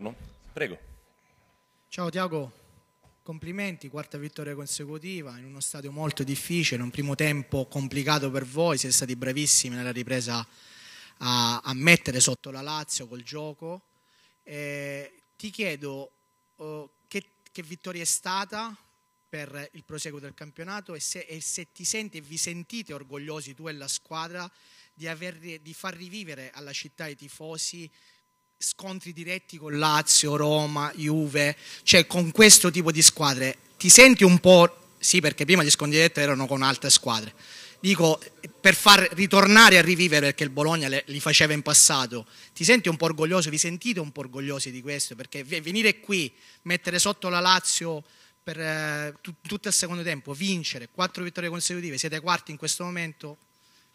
No? Prego. Ciao Tiago, complimenti, quarta vittoria consecutiva in uno stadio molto difficile, un primo tempo complicato per voi, siete stati bravissimi nella ripresa a, a mettere sotto la Lazio col gioco. Eh, ti chiedo oh, che, che, vittoria è stata per il proseguo del campionato e se, e se ti senti e vi sentite orgogliosi tu e la squadra di, aver, di far rivivere alla città i tifosi scontri diretti con Lazio, Roma, Juve, cioè con questo tipo di squadre, ti senti un po', sì perché prima gli scontri diretti erano con altre squadre, dico per far ritornare a rivivere perché il Bologna le, li faceva in passato, ti senti un po' orgoglioso, vi sentite un po' orgogliosi di questo? Perché venire qui, mettere sotto la Lazio per eh, tutto il secondo tempo, vincere, quattro vittorie consecutive, siete quarti in questo momento,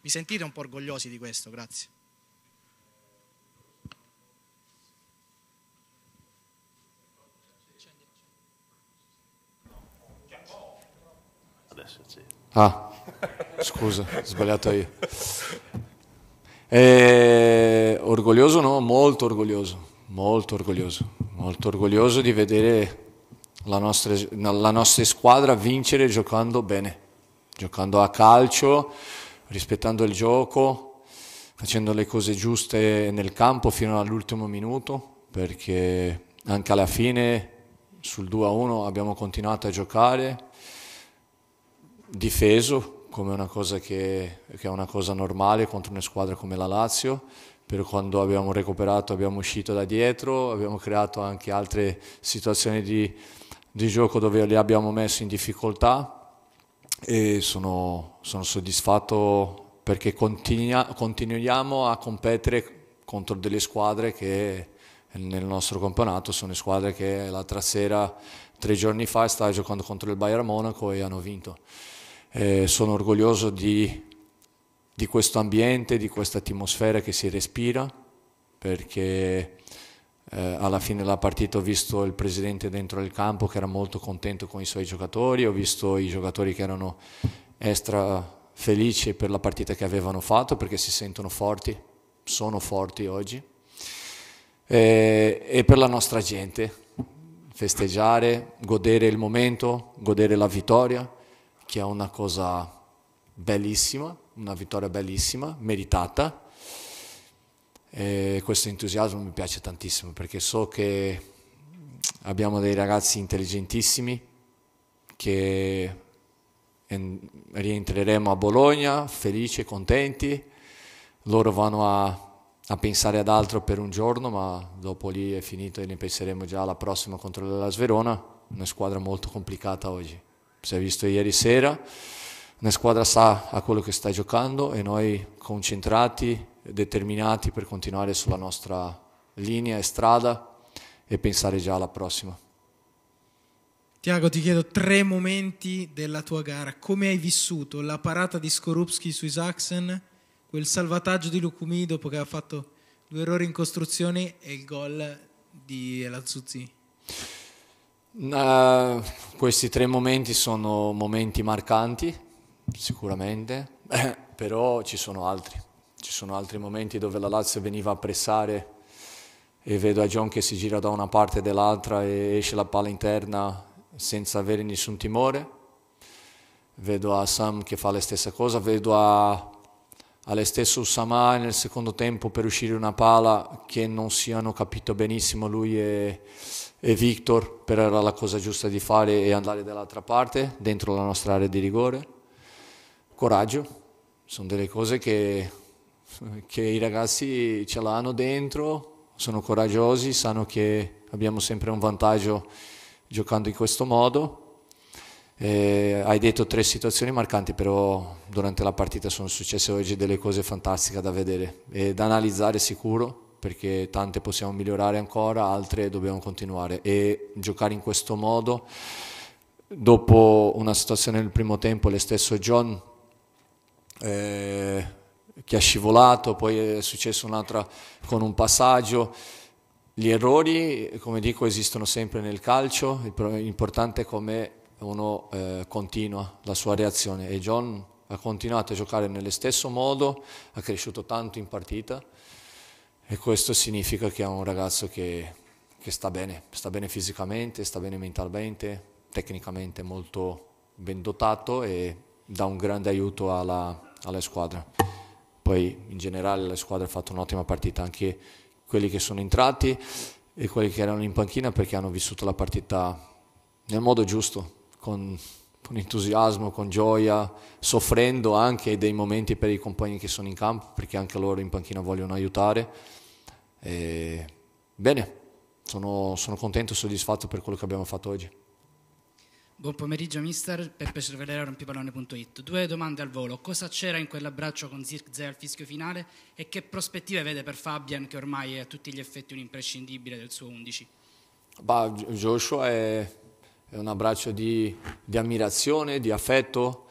vi sentite un po' orgogliosi di questo? Grazie. adesso sì. Ah, scusa, sbagliato io. E, eh, orgoglioso no, molto orgoglioso, molto orgoglioso, molto orgoglioso di vedere la nostra, la nostra squadra vincere giocando bene, giocando a calcio, rispettando il gioco, facendo le cose giuste nel campo fino all'ultimo minuto, perché anche alla fine sul 2-1 abbiamo continuato a giocare difeso come una cosa che, che, è una cosa normale contro una squadra come la Lazio, per quando abbiamo recuperato abbiamo uscito da dietro, abbiamo creato anche altre situazioni di, di gioco dove li abbiamo messi in difficoltà e sono, sono soddisfatto perché continua, continuiamo a competere contro delle squadre che nel nostro campionato sono squadre che l'altra sera, tre giorni fa, stavano giocando contro il Bayern Monaco e hanno vinto eh, sono orgoglioso di, di questo ambiente, di questa atmosfera che si respira, perché eh, alla fine della partita ho visto il presidente dentro il campo che era molto contento con i suoi giocatori, ho visto i giocatori che erano extra felici per la partita che avevano fatto perché si sentono forti, sono forti oggi. E, eh, e per la nostra gente, festeggiare, godere il momento, godere la vittoria, che è una cosa bellissima, una vittoria bellissima, meritata. E questo entusiasmo mi piace tantissimo perché so che abbiamo dei ragazzi intelligentissimi che rientreremo a Bologna felici e contenti. Loro vanno a, a, pensare ad altro per un giorno, ma dopo lì è finito e ne penseremo già alla prossima contro la Sverona, una squadra molto complicata oggi si è visto ieri sera, la squadra sa a quello che sta giocando e noi concentrati, determinati per continuare sulla nostra linea e strada e pensare già alla prossima. Tiago, ti chiedo tre momenti della tua gara. Come hai vissuto la parata di Skorupski su Isaacsen, quel salvataggio di Lukumi dopo che ha fatto due errori in costruzione e il gol di Elazuzzi? Uh, questi tre momenti sono momenti marcanti, sicuramente, però ci sono altri. Ci sono altri momenti dove la Lazio veniva a pressare e vedo a John che si gira da una parte e dall'altra e esce la palla interna senza avere nessun timore. Vedo a Sam che fa la stessa cosa, vedo a, alle stesso Usama nel secondo tempo per uscire una pala che non siano capito benissimo lui e e Victor per era la cosa giusta di fare e andare dall'altra parte, dentro la nostra area di rigore. Coraggio, sono delle cose che, che i ragazzi ce l'hanno dentro, sono coraggiosi, sanno che abbiamo sempre un vantaggio giocando in questo modo. Eh, hai detto tre situazioni marcanti, però durante la partita sono successe oggi delle cose fantastiche da vedere e da analizzare sicuro perché tante possiamo migliorare ancora, altre dobbiamo continuare e giocare in questo modo dopo una situazione nel primo tempo, lo stesso John eh, che ha scivolato, poi è successo un'altra con un passaggio. Gli errori, come dico, esistono sempre nel calcio, l'importante è come uno eh, continua la sua reazione e John ha continuato a giocare nello stesso modo, ha cresciuto tanto in partita. E questo significa che è un ragazzo che, che sta bene, sta bene fisicamente, sta bene mentalmente, tecnicamente molto ben dotato e dà un grande aiuto alla, alla squadra. Poi in generale la squadra ha fatto un'ottima partita, anche quelli che sono entrati e quelli che erano in panchina perché hanno vissuto la partita nel modo giusto, con con entusiasmo, con gioia, soffrendo anche dei momenti per i compagni che sono in campo, perché anche loro in panchina vogliono aiutare. E, bene, sono, sono contento e soddisfatto per quello che abbiamo fatto oggi. Buon pomeriggio mister, Peppe Cervellera, rompipallone.it. Due domande al volo. Cosa c'era in quell'abbraccio con Zirkzee al fischio finale e che prospettive vede per Fabian che ormai è a tutti gli effetti un imprescindibile del suo 11? Bah, Joshua è, è un abbraccio di, di ammirazione, di affetto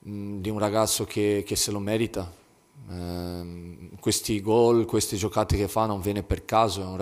mh, mm, di un ragazzo che, che se lo merita. Eh, questi gol, queste giocate che fa non viene per caso,